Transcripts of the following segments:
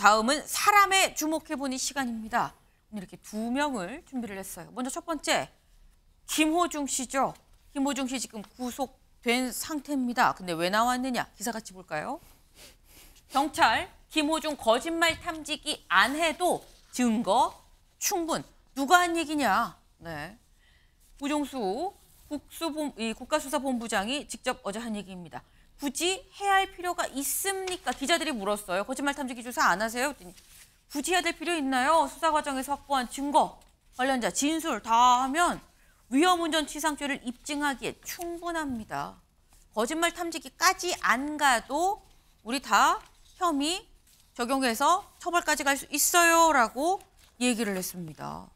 다음은 사람에 주목해보니 시간입니다. 이렇게 두 명을 준비를 했어요. 먼저 첫 번째, 김호중 씨죠. 김호중 씨 지금 구속된 상태입니다. 근데 왜 나왔느냐? 기사 같이 볼까요? 경찰, 김호중 거짓말 탐지기 안 해도 증거 충분. 누가 한 얘기냐? 네. 우종수 국수본, 국가수사본부장이 직접 어제 한 얘기입니다. 굳이 해야 할 필요가 있습니까? 기자들이 물었어요. 거짓말 탐지기 조사 안 하세요? 그랬더니 굳이 해야 될 필요 있나요? 수사 과정에서 확보한 증거, 관련자 진술 다 하면 위험운전 치상죄를 입증하기에 충분합니다. 거짓말 탐지기까지 안 가도 우리 다 혐의 적용해서 처벌까지 갈 수 있어요라고 얘기를 했습니다.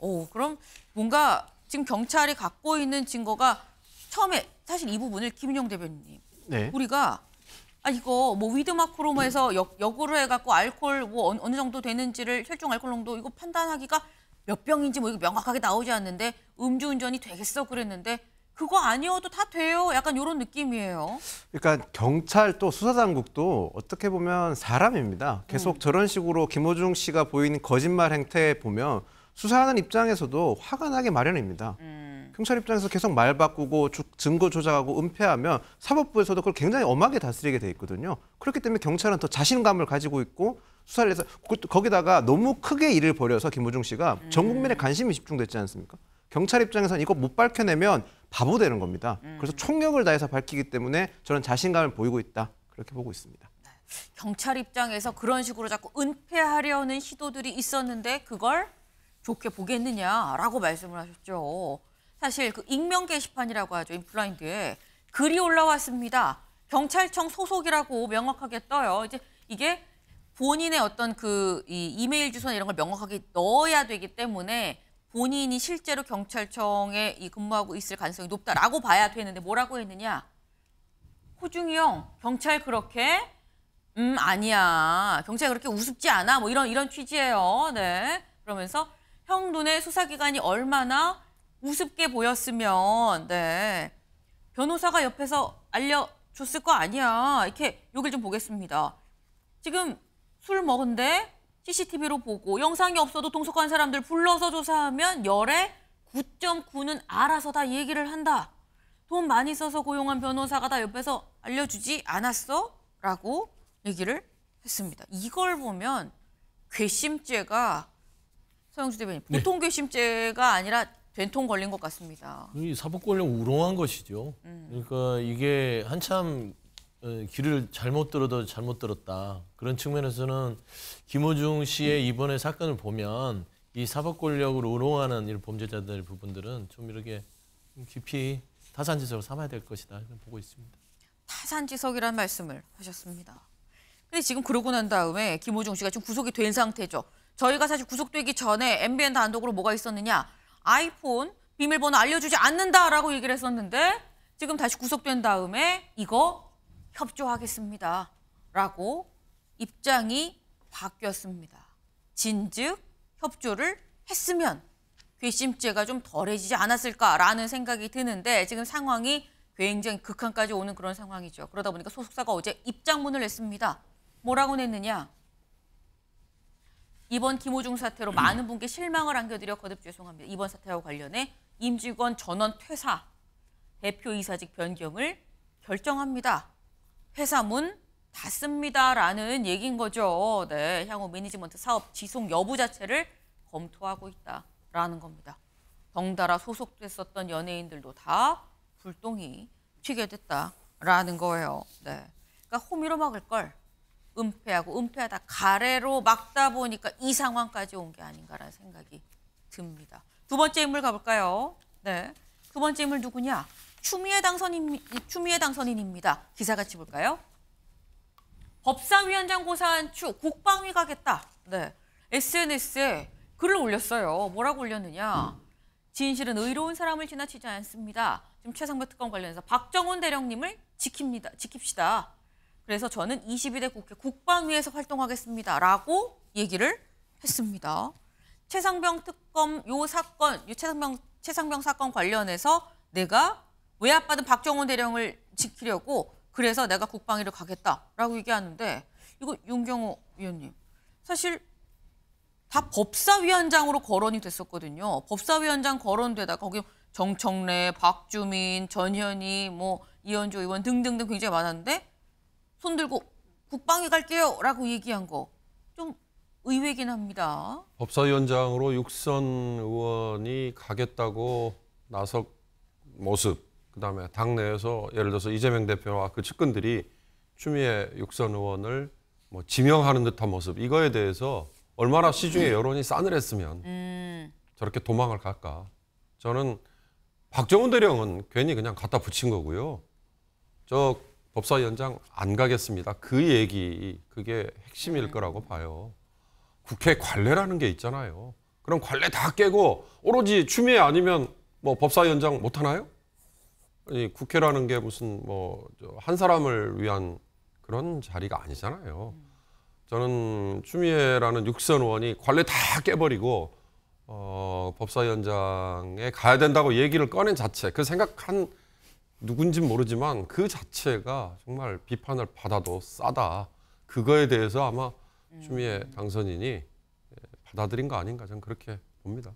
오, 그럼 뭔가 지금 경찰이 갖고 있는 증거가 처음에 사실 이 부분을 김인용 대변인님 네. 우리가 아 이거 뭐 위드 마크로에서 역, 역으로 해갖고 알코올 뭐 어느 정도 되는지를 혈중 알코올 농도 이거 판단하기가 몇 병인지 뭐 이거 명확하게 나오지 않는데 음주운전이 되겠어 그랬는데 그거 아니어도 다 돼요. 약간 요런 느낌이에요. 그러니까 경찰 또 수사당국도 어떻게 보면 사람입니다. 계속 음. 저런 식으로 김호중 씨가 보이는 거짓말 행태 보면 수사하는 입장에서도 화가 나게 마련입니다. 음. 경찰 입장에서 계속 말 바꾸고 증거 조작하고 은폐하면 사법부에서도 그걸 굉장히 엄하게 다스리게 돼 있거든요. 그렇기 때문에 경찰은 더 자신감을 가지고 있고 수사를 해서 그, 거기다가 너무 크게 일을 벌여서 김호중 씨가 음. 전 국민의 관심이 집중됐지 않습니까? 경찰 입장에서는 이거 못 밝혀내면 바보 되는 겁니다. 음. 그래서 총력을 다해서 밝히기 때문에 저는 자신감을 보이고 있다. 그렇게 보고 있습니다. 네. 경찰 입장에서 그런 식으로 자꾸 은폐하려는 시도들이 있었는데 그걸 좋게 보겠느냐라고 말씀을 하셨죠. 사실 그 익명 게시판이라고 하죠. 인플라인드에 글이 올라왔습니다. 경찰청 소속이라고 명확하게 떠요. 이제 이게 본인의 어떤 그이 이메일 주소나 이런 걸 명확하게 넣어야 되기 때문에 본인이 실제로 경찰청에 이 근무하고 있을 가능성이 높다라고 봐야 되는데 뭐라고 했느냐? 호중이 형 경찰 그렇게 음 아니야 경찰 그렇게 우습지 않아 뭐 이런 이런 취지예요. 네 그러면서 형 눈에 수사기관이 얼마나 우습게 보였으면 네 변호사가 옆에서 알려줬을 거 아니야. 이렇게 여길 좀 보겠습니다. 지금 술 먹은데 CCTV로 보고 영상이 없어도 동석한 사람들 불러서 조사하면 열에 9.9는 알아서 다 얘기를 한다. 돈 많이 써서 고용한 변호사가 다 옆에서 알려주지 않았어? 라고 얘기를 했습니다. 이걸 보면 괘씸죄가 서영주 대변인 네. 보통 네. 괘씸죄가 아니라 된통 걸린 것 같습니다. 이 사법 관련 우롱한 것이죠. 음. 그러니까 이게 한참 어, 길을 잘못 들어도 잘못 들었다. 그런 측면에서는 김호중 씨의 이번에 사건을 보면 이 사법 권력을 우롱하는 이런 범죄자들 부분들은 좀 이렇게 깊이 타산지석을 삼아야 될 것이다. 보고 있습니다. 타산지석이란 말씀을 하셨습니다. 근데 지금 그러고 난 다음에 김호중 씨가 지금 구속이 된 상태죠. 저희가 사실 구속되기 전에 MBN 단독으로 뭐가 있었느냐. 아이폰 비밀번호 알려주지 않는다라고 얘기를 했었는데 지금 다시 구속된 다음에 이거 협조하겠습니다. 라고 입장이 바뀌었습니다. 진즉 협조를 했으면 괘씸죄가 좀 덜해지지 않았을까라는 생각이 드는데 지금 상황이 굉장히 극한까지 오는 그런 상황이죠. 그러다 보니까 소속사가 어제 입장문을 냈습니다. 뭐라고 냈느냐? 이번 김호중 사태로 많은 분께 실망을 안겨드려 거듭 죄송합니다. 이번 사태와 관련해 임직원 전원 퇴사, 대표 이사직 변경을 결정합니다. 회사 문 닫습니다라는 얘기인 거죠. 네, 향후 매니지먼트 사업 지속 여부 자체를 검토하고 있다라는 겁니다. 덩달아 소속됐었던 연예인들도 다 불똥이 튀게 됐다라는 거예요. 네, 그러니까 호미로 막을 걸 은폐하고 은폐하다 가래로 막다 보니까 이 상황까지 온 게 아닌가라는 생각이 듭니다. 두 번째 인물 가볼까요? 네. 두 번째 인물 누구냐? 추미애 당선인 추미애 당선인입니다. 기사 같이 볼까요? 법사위원장 고사한 추 국방위 가겠다. 네. SNS에 글을 올렸어요. 뭐라고 올렸느냐? 진실은 의로운 사람을 지나치지 않습니다. 지금 최상배 특검 관련해서 박정훈 대령님을 지킵니다. 지킵시다. 그래서 저는 22대 국회 국방위에서 활동하겠습니다라고 얘기를 했습니다. 최상병 특검 요 사건, 요 최상병 최상병 사건 관련해서 내가 외압받은 박정원 대령을 지키려고 그래서 내가 국방위를 가겠다라고 얘기하는데 이거 윤경호 위원님 사실 다 법사위원장으로 거론이 됐었거든요. 법사위원장 거론되다 거기 정청래, 박주민, 전현희, 뭐 이현주 의원 등등등 굉장히 많았는데 손 들고 국방에 갈게요 라고 얘기한 거 좀 의외긴 합니다. 법사위원장으로 육선 의원이 가겠다고 나석 모습 그다음에 당내에서 예를 들어서 이재명 대표와 그 측근들이 추미애 육선 의원을 뭐 지명하는 듯한 모습 이거에 대해서 얼마나 시중의 여론이 싸늘했으면 음. 저렇게 도망을 갈까 저는 박정훈 대령은 괜히 그냥 갖다 붙인 거고요 저 법사위원장 안 가겠습니다. 그 얘기 그게 핵심일 네. 거라고 봐요. 국회 관례라는 게 있잖아요. 그럼 관례 다 깨고 오로지 추미애 아니면 뭐 법사위원장 못 하나요? 아니 국회라는 게 무슨 뭐 한 사람을 위한 그런 자리가 아니잖아요. 저는 추미애라는 육선 의원이 관례 다 깨버리고 어, 법사위원장에 가야 된다고 얘기를 꺼낸 자체 그 생각한 누군진 모르지만 그 자체가 정말 비판을 받아도 싸다. 그거에 대해서 아마 추미애 음. 당선인이 예, 받아들인 거 아닌가 저는 그렇게 봅니다.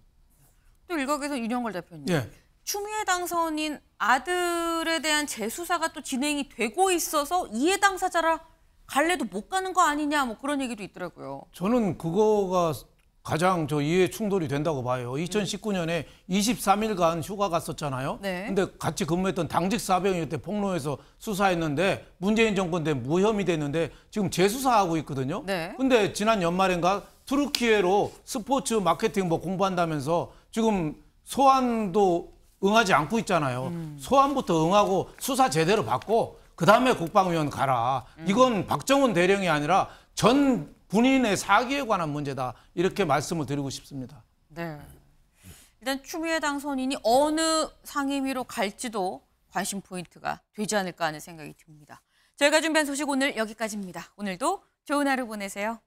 또 일각에서 윤영걸 대표님. 예. 추미애 당선인 아들에 대한 재수사가 또 진행이 되고 있어서 이해 당사자라 갈래도 못 가는 거 아니냐 뭐 그런 얘기도 있더라고요. 저는 그거가 가장 저 이해 충돌이 된다고 봐요. 2019년에 23일간 휴가 갔었잖아요. 네. 근데 같이 근무했던 당직 사병이 때 폭로해서 수사했는데 문재인 정권 때 무혐의 됐는데 지금 재수사하고 있거든요. 네. 근데 지난 연말인가 투르키에로 스포츠 마케팅 뭐 공부한다면서 지금 소환도 응하지 않고 있잖아요. 음. 소환부터 응하고 수사 제대로 받고 그다음에 국방위원 가라. 음. 이건 박정훈 대령이 아니라 전 군인의 사기에 관한 문제다 이렇게 말씀을 드리고 싶습니다. 네. 일단 추미애 당선인이 어느 상임위로 갈지도 관심 포인트가 되지 않을까 하는 생각이 듭니다. 저희가 준비한 소식 오늘 여기까지입니다. 오늘도 좋은 하루 보내세요.